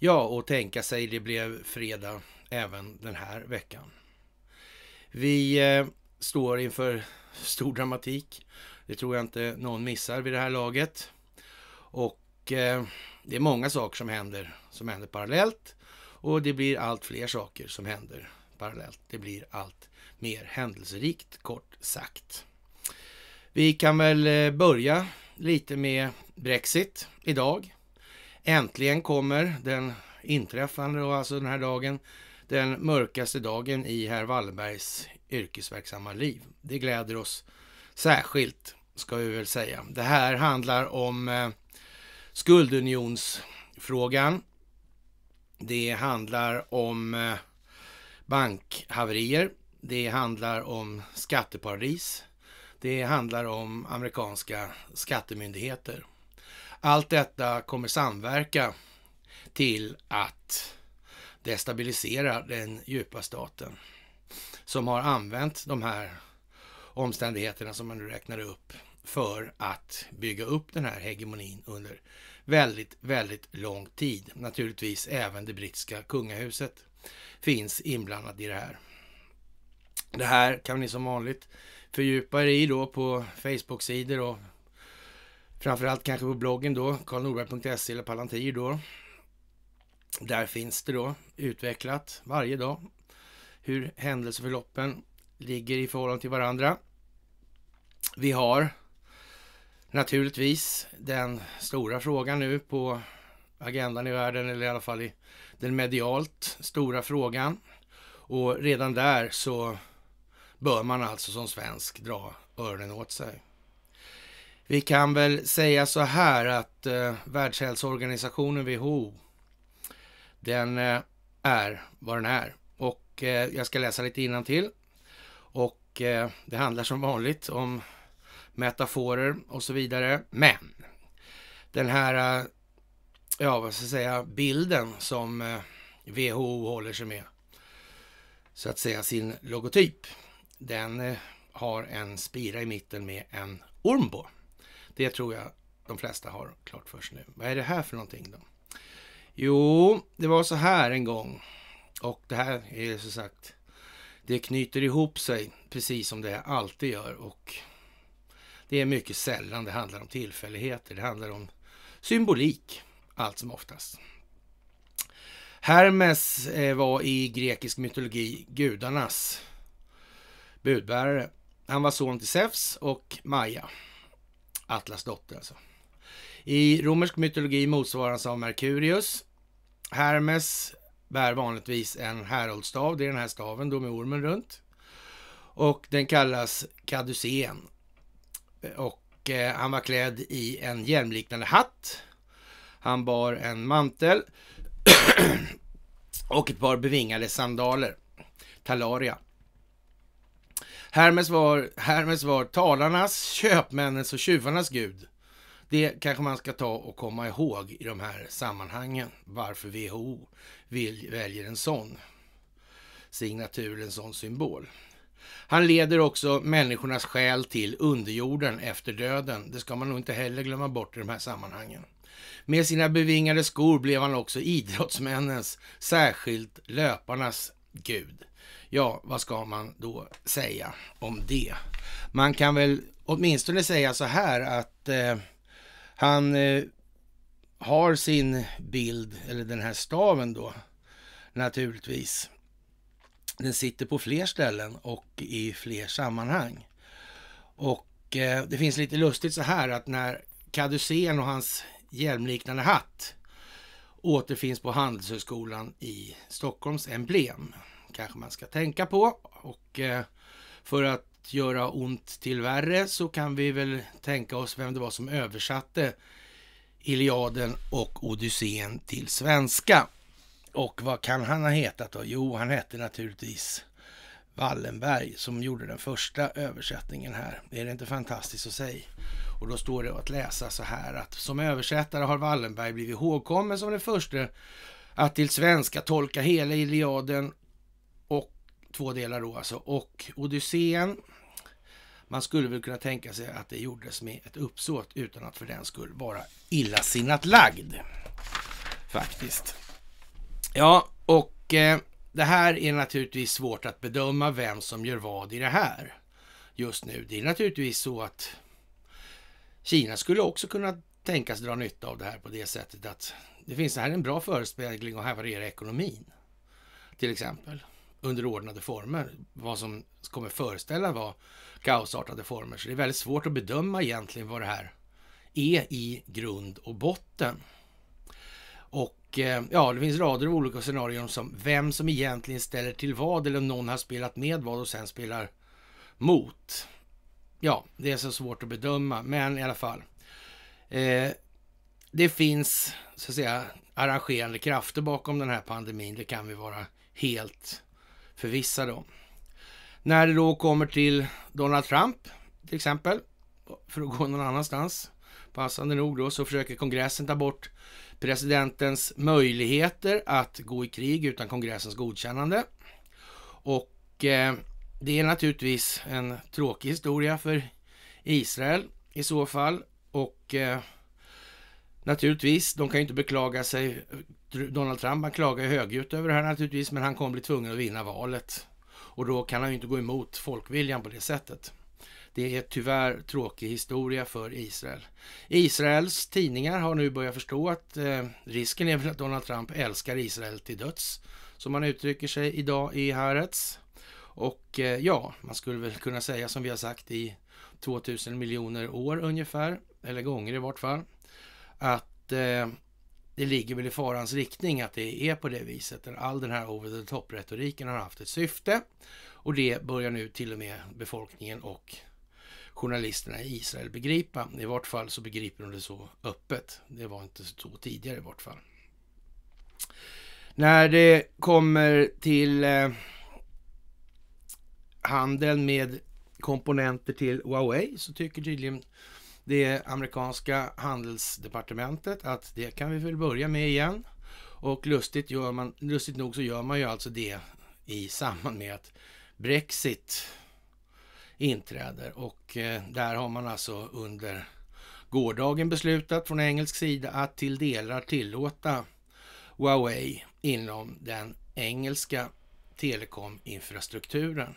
Ja, och tänka sig, det blev fredag även den här veckan. Vi eh, står inför stor dramatik. Det tror jag inte någon missar vid det här laget. Och eh, det är många saker som händer, som händer parallellt. Och det blir allt fler saker som händer parallellt. Det blir allt mer händelserikt, kort sagt. Vi kan väl eh, börja lite med Brexit idag. Äntligen kommer den inträffande och alltså den här dagen, den mörkaste dagen i herr Wallenbergs yrkesverksamma liv. Det gläder oss särskilt, ska vi väl säga. Det här handlar om eh, skuldunionsfrågan. Det handlar om eh, bankhaverier. Det handlar om skatteparadis. Det handlar om amerikanska skattemyndigheter. Allt detta kommer samverka till att destabilisera den djupa staten som har använt de här omständigheterna som man nu räknade upp för att bygga upp den här hegemonin under väldigt, väldigt lång tid. Naturligtvis även det brittiska kungahuset finns inblandat i det här. Det här kan ni som vanligt fördjupa er i då på Facebook-sidor och Framförallt kanske på bloggen då, karlnorberg.se eller Palantir då. Där finns det då utvecklat varje dag hur händelseförloppen ligger i förhållande till varandra. Vi har naturligtvis den stora frågan nu på agendan i världen, eller i alla fall i den medialt stora frågan. Och redan där så bör man alltså som svensk dra öronen åt sig. Vi kan väl säga så här att eh, Världshälsoorganisationen WHO, den eh, är vad den är. Och eh, jag ska läsa lite till. Och eh, det handlar som vanligt om metaforer och så vidare. Men den här, eh, ja vad ska jag säga, bilden som eh, WHO håller sig med, så att säga sin logotyp, den eh, har en spira i mitten med en orm på. Det tror jag de flesta har klart för sig nu. Vad är det här för någonting då? Jo, det var så här en gång. Och det här är som sagt, det knyter ihop sig precis som det alltid gör. Och det är mycket sällan det handlar om tillfälligheter. Det handlar om symbolik, allt som oftast. Hermes eh, var i grekisk mytologi gudarnas budbärare. Han var son till Zeus och Maja. Atlas dotter alltså. I romersk mytologi motsvaras av Merkurius. Hermes bär vanligtvis en häroldstav, det är den här staven då med ormen runt. Och den kallas kaducén. Och eh, han var klädd i en hjälmliknande hatt. Han bar en mantel och ett par bevingade sandaler, talaria. Hermes var, Hermes var talarnas, köpmännens och tjuvarnas gud. Det kanske man ska ta och komma ihåg i de här sammanhangen. Varför WHO vill, väljer en sån signatur, en sån symbol. Han leder också människornas själ till underjorden efter döden. Det ska man nog inte heller glömma bort i de här sammanhangen. Med sina bevingade skor blev han också idrottsmännens, särskilt löparnas gud. Ja, vad ska man då säga om det? Man kan väl åtminstone säga så här att eh, han eh, har sin bild, eller den här staven då, naturligtvis. Den sitter på fler ställen och i fler sammanhang. Och eh, det finns lite lustigt så här att när Kadusen och hans hjälmliknande hatt återfinns på Handelshögskolan i Stockholms emblem kanske man ska tänka på. Och eh, för att göra ont till värre så kan vi väl tänka oss vem det var som översatte Iliaden och Odysseen till svenska. Och vad kan han ha hetat då? Jo, han hette naturligtvis Wallenberg som gjorde den första översättningen här. Är det inte fantastiskt att säga? Och då står det att läsa så här att som översättare har Wallenberg blivit ihågkommen som den första att till svenska tolka hela Iliaden Två delar då alltså. Och Odysseen, man skulle väl kunna tänka sig att det gjordes med ett uppsåt utan att för den skull vara illasinnat lagd. Faktiskt. Ja, och eh, det här är naturligtvis svårt att bedöma vem som gör vad i det här just nu. Det är naturligtvis så att Kina skulle också kunna tänkas dra nytta av det här på det sättet att det finns här en bra förespegling att här vad ekonomin till exempel under ordnade former. Vad som kommer föreställa var kaosartade former. Så det är väldigt svårt att bedöma egentligen vad det här är i grund och botten. Och eh, ja, det finns rader av olika scenarion som vem som egentligen ställer till vad eller om någon har spelat med vad och sen spelar mot. Ja, det är så svårt att bedöma, men i alla fall. Eh, det finns så att säga arrangerande krafter bakom den här pandemin, det kan vi vara helt för vissa då. När det då kommer till Donald Trump till exempel, för att gå någon annanstans, passande nog då, så försöker kongressen ta bort presidentens möjligheter att gå i krig utan kongressens godkännande. Och eh, det är naturligtvis en tråkig historia för Israel i så fall. Och eh, Naturligtvis, de kan ju inte beklaga sig. Donald Trump han klagar högljutt över det här naturligtvis, men han kommer bli tvungen att vinna valet. Och då kan han ju inte gå emot folkviljan på det sättet. Det är tyvärr tråkig historia för Israel. Israels tidningar har nu börjat förstå att eh, risken är väl att Donald Trump älskar Israel till döds, som han uttrycker sig idag i Haaretz. Och eh, ja, man skulle väl kunna säga som vi har sagt i 2000 miljoner år ungefär, eller gånger i vart fall att eh, det ligger väl i farans riktning att det är på det viset. All den här over the top-retoriken har haft ett syfte och det börjar nu till och med befolkningen och journalisterna i Israel begripa. I vart fall så begriper de det så öppet. Det var inte så tidigare i vart fall. När det kommer till eh, handeln med komponenter till Huawei så tycker tydligen det amerikanska handelsdepartementet att det kan vi väl börja med igen. Och lustigt, gör man, lustigt nog så gör man ju alltså det i samband med att Brexit inträder. Och eh, där har man alltså under gårdagen beslutat från engelsk sida att till delar tillåta Huawei inom den engelska telekominfrastrukturen.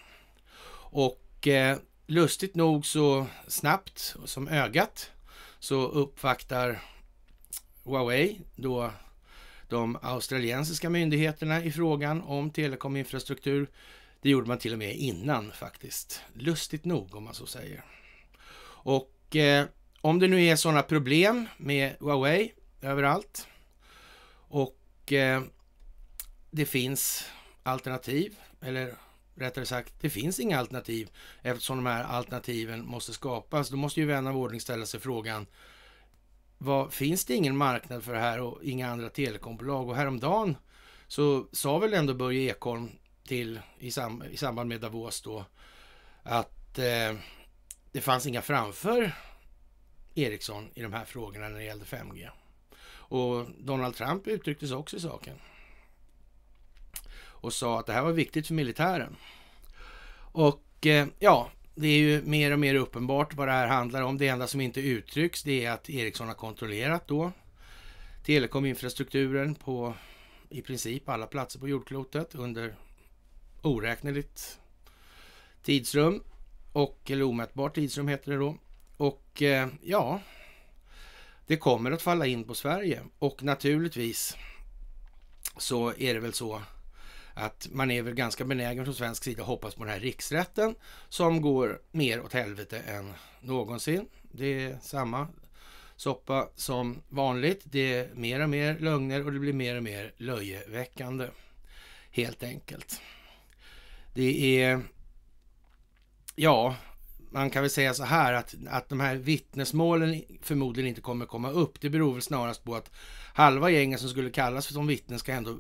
Och eh, lustigt nog så snabbt som ögat så uppvaktar Huawei då de australiensiska myndigheterna i frågan om telekominfrastruktur. Det gjorde man till och med innan faktiskt. Lustigt nog om man så säger. Och eh, om det nu är sådana problem med Huawei överallt och eh, det finns alternativ eller rättare sagt, det finns inga alternativ eftersom de här alternativen måste skapas. Då måste ju vän av ordning ställa sig frågan vad, finns det ingen marknad för det här och inga andra telekombolag? Och häromdagen så sa väl ändå Börje Ekholm till i, sam, i samband med Davos då att eh, det fanns inga framför Ericsson i de här frågorna när det gällde 5G. Och Donald Trump uttrycktes också i saken och sa att det här var viktigt för militären. Och eh, ja, det är ju mer och mer uppenbart vad det här handlar om. Det enda som inte uttrycks det är att Ericsson har kontrollerat då telekominfrastrukturen på i princip alla platser på jordklotet under oräkneligt tidsrum. Och, eller omätbart tidsrum heter det då. Och eh, ja, det kommer att falla in på Sverige. Och naturligtvis så är det väl så att man är väl ganska benägen från svensk sida att hoppas på den här riksrätten som går mer åt helvete än någonsin. Det är samma soppa som vanligt. Det är mer och mer lögner och det blir mer och mer löjeväckande. Helt enkelt. Det är... Ja, man kan väl säga så här att, att de här vittnesmålen förmodligen inte kommer komma upp. Det beror väl snarast på att halva gängen som skulle kallas för som vittnen ska ändå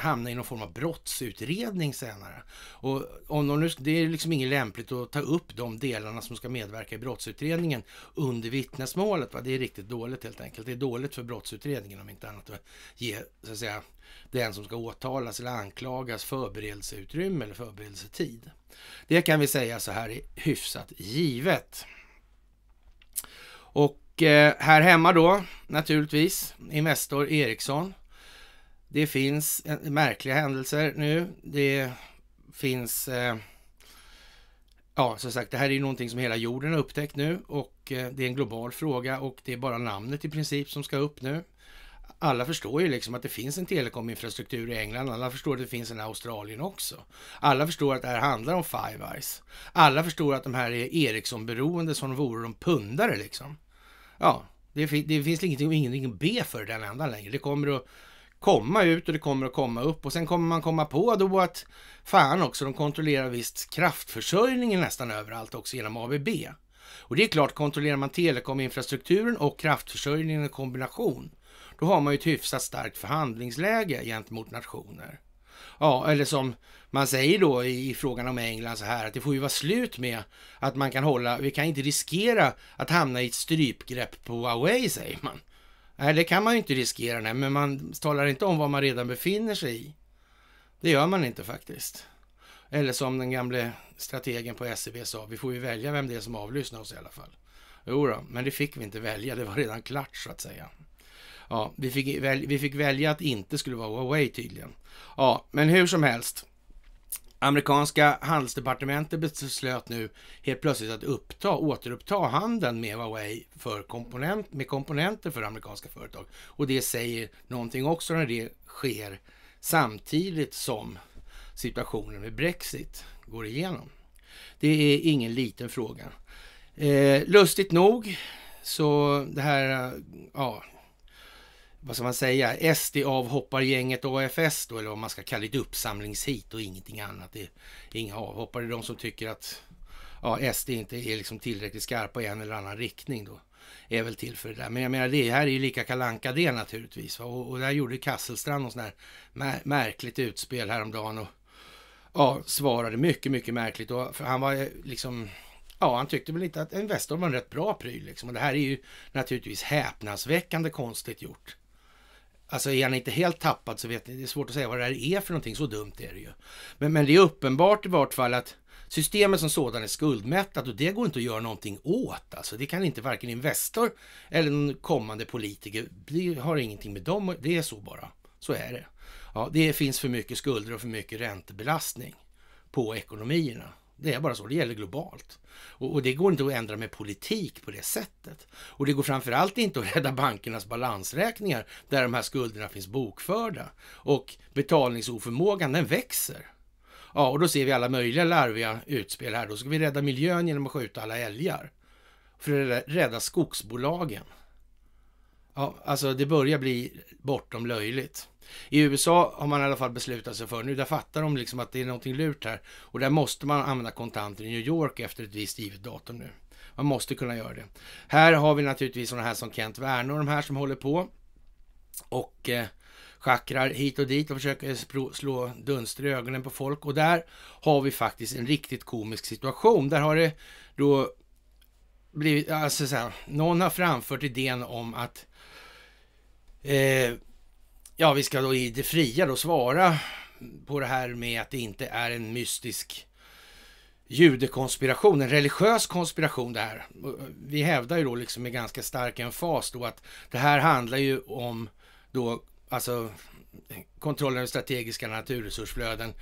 hamna i någon form av brottsutredning senare. Och om de nu, det är liksom inget lämpligt att ta upp de delarna som ska medverka i brottsutredningen under vittnesmålet. Va? Det är riktigt dåligt helt enkelt. Det är dåligt för brottsutredningen om inte annat att ge så att säga, den som ska åtalas eller anklagas förberedelseutrymme eller förberedelsetid. Det kan vi säga så här är hyfsat givet. Och eh, här hemma då naturligtvis, Investor Ericsson det finns eh, märkliga händelser nu. Det finns, eh, ja som sagt, det här är ju någonting som hela jorden har upptäckt nu och eh, det är en global fråga och det är bara namnet i princip som ska upp nu. Alla förstår ju liksom att det finns en telekominfrastruktur i England. Alla förstår att det finns en i Australien också. Alla förstår att det här handlar om Five Eyes. Alla förstår att de här är Ericsson-beroende som vore de pundare liksom. Ja, det, det finns ingenting, ingenting att be för den ändan längre. Det kommer att komma ut och det kommer att komma upp och sen kommer man komma på då att fan också, de kontrollerar visst kraftförsörjningen nästan överallt också genom ABB. Och det är klart, kontrollerar man telekominfrastrukturen och kraftförsörjningen i kombination, då har man ju ett hyfsat starkt förhandlingsläge gentemot nationer. Ja, eller som man säger då i, i frågan om England så här, att det får ju vara slut med att man kan hålla, vi kan inte riskera att hamna i ett strypgrepp på Huawei, säger man. Nej, det kan man ju inte riskera, nej, men man talar inte om vad man redan befinner sig i. Det gör man inte faktiskt. Eller som den gamle strategen på SEB sa, vi får ju välja vem det är som avlyssnar oss i alla fall. Jo då, men det fick vi inte välja, det var redan klart så att säga. Ja, vi fick, väl, vi fick välja att inte skulle vara Huawei tydligen. Ja, men hur som helst. Amerikanska handelsdepartementet beslöt nu helt plötsligt att uppta, återuppta handeln med Huawei för komponent, med komponenter för amerikanska företag. Och det säger någonting också när det sker samtidigt som situationen med Brexit går igenom. Det är ingen liten fråga. Eh, lustigt nog, så det här, ja, vad ska man säga, SD avhoppar gänget AFS då, eller vad man ska kalla det, ett uppsamlingshit och ingenting annat. Det är inga avhoppare, de som tycker att ja, SD inte är liksom tillräckligt skarpa i en eller annan riktning då är väl till för det där. Men jag menar, det här är ju lika kalanka det naturligtvis. Och, och, där gjorde Kasselstrand något sånt här märkligt utspel häromdagen och ja, svarade mycket, mycket märkligt. Och han var eh, liksom, ja, han tyckte väl inte att en Westholm var en rätt bra pryl liksom. Och det här är ju naturligtvis häpnadsväckande konstigt gjort. Alltså är han inte helt tappad så vet ni, det är svårt att säga vad det här är för någonting, så dumt är det ju. Men, men det är uppenbart i vart fall att systemet som sådant är skuldmättat och det går inte att göra någonting åt. Alltså det kan inte varken Investor eller någon kommande politiker, det har ingenting med dem det är så bara. Så är det. Ja, det finns för mycket skulder och för mycket räntebelastning på ekonomierna. Det är bara så, det gäller globalt. Och, och, det går inte att ändra med politik på det sättet. Och det går framförallt inte att rädda bankernas balansräkningar där de här skulderna finns bokförda. Och betalningsoförmågan den växer. Ja, och då ser vi alla möjliga larviga utspel här. Då ska vi rädda miljön genom att skjuta alla älgar. För att rädda skogsbolagen. Ja, alltså det börjar bli bortom löjligt. I USA har man i alla fall beslutat sig för nu, där fattar de liksom att det är någonting lurt här och där måste man använda kontanter i New York efter ett visst givet datum nu. Man måste kunna göra det. Här har vi naturligtvis sådana här som Kent Werner och de här som håller på och eh, schackrar hit och dit och försöker slå dunster i ögonen på folk och där har vi faktiskt en riktigt komisk situation. Där har det då blivit, alltså så här, någon har framfört idén om att eh, ja, vi ska då i det fria då svara på det här med att det inte är en mystisk judekonspiration, en religiös konspiration det här. Vi hävdar ju då liksom med ganska stark emfas då att det här handlar ju om då alltså kontrollen över strategiska naturresursflöden,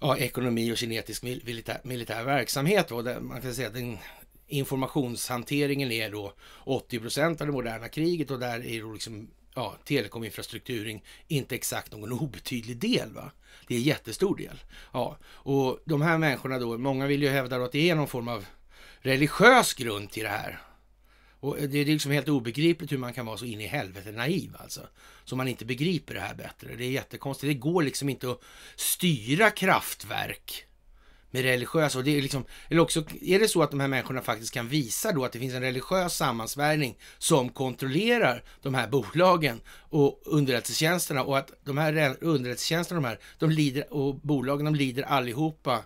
ja, ekonomi och kinetisk militär, militär verksamhet. Då, man kan säga att den informationshanteringen är då 80 procent av det moderna kriget och där är då liksom ja, telekominfrastrukturen inte exakt någon obetydlig del. Va? Det är en jättestor del. Ja, och de här människorna då, många vill ju hävda att det är någon form av religiös grund till det här. Och det är liksom helt obegripligt hur man kan vara så in i helvete naiv alltså. Så man inte begriper det här bättre. Det är jättekonstigt. Det går liksom inte att styra kraftverk med religiösa. Och det är liksom, eller också är det så att de här människorna faktiskt kan visa då att det finns en religiös sammansvärjning som kontrollerar de här bolagen och underrättelsetjänsterna och att de här underrättelsetjänsterna de här, de lider, och bolagen de lider allihopa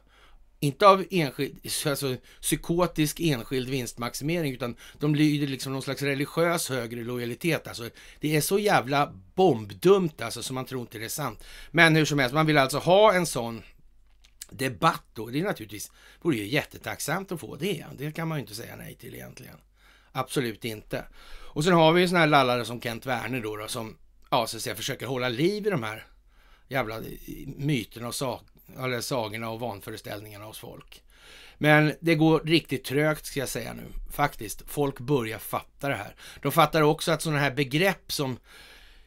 inte av enskild, alltså psykotisk enskild vinstmaximering, utan de lyder liksom någon slags religiös högre lojalitet. Alltså, det är så jävla bombdumt alltså, så man tror inte det är sant. Men hur som helst, man vill alltså ha en sån debatt då. Det är naturligtvis, vore ju jättetacksamt att få det. Det kan man ju inte säga nej till egentligen. Absolut inte. Och sen har vi ju sådana här lallare som Kent Werner då, då som ja, så att säga, försöker hålla liv i de här jävla eh, myterna och sak, eller sagorna och vanföreställningarna hos folk. Men det går riktigt trögt ska jag säga nu, faktiskt. Folk börjar fatta det här. De fattar också att sådana här begrepp som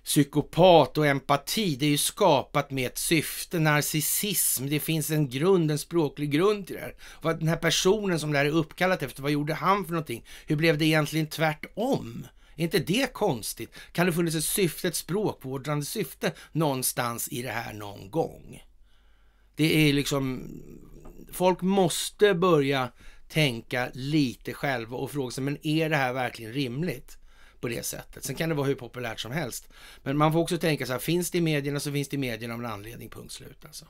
psykopat och empati, det är ju skapat med ett syfte. Narcissism, det finns en grund, en språklig grund till det här. Vad den här personen som det här är uppkallat efter, vad gjorde han för någonting? Hur blev det egentligen tvärtom? Är inte det konstigt? Kan det funnits ett syfte, ett språkvårdande syfte någonstans i det här någon gång? Det är liksom, folk måste börja tänka lite själva och fråga sig, men är det här verkligen rimligt? på det sättet. Sen kan det vara hur populärt som helst. Men man får också tänka så här, finns det i medierna så finns det i medierna av en anledning, punkt slut alltså.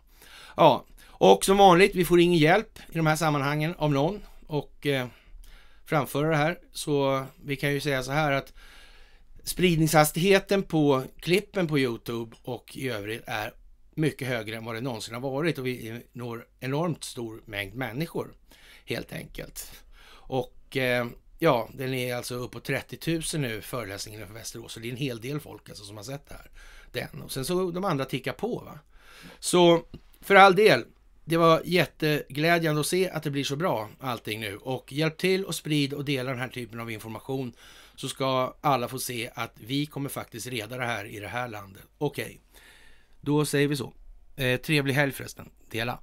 Ja, och som vanligt, vi får ingen hjälp i de här sammanhangen av någon och eh, framföra det här. Så vi kan ju säga så här att spridningshastigheten på klippen på Youtube och i övrigt är mycket högre än vad det någonsin har varit och vi eh, når enormt stor mängd människor helt enkelt. Och eh, Ja, den är alltså uppåt 30 000 nu, föreläsningen för Västerås. Så det är en hel del folk alltså som har sett det här. Den. Och sen så de andra tickar på. va. Så för all del, det var jätteglädjande att se att det blir så bra allting nu. Och hjälp till och sprid och dela den här typen av information så ska alla få se att vi kommer faktiskt reda det här i det här landet. Okej, okay. då säger vi så. Eh, trevlig helg förresten. Dela!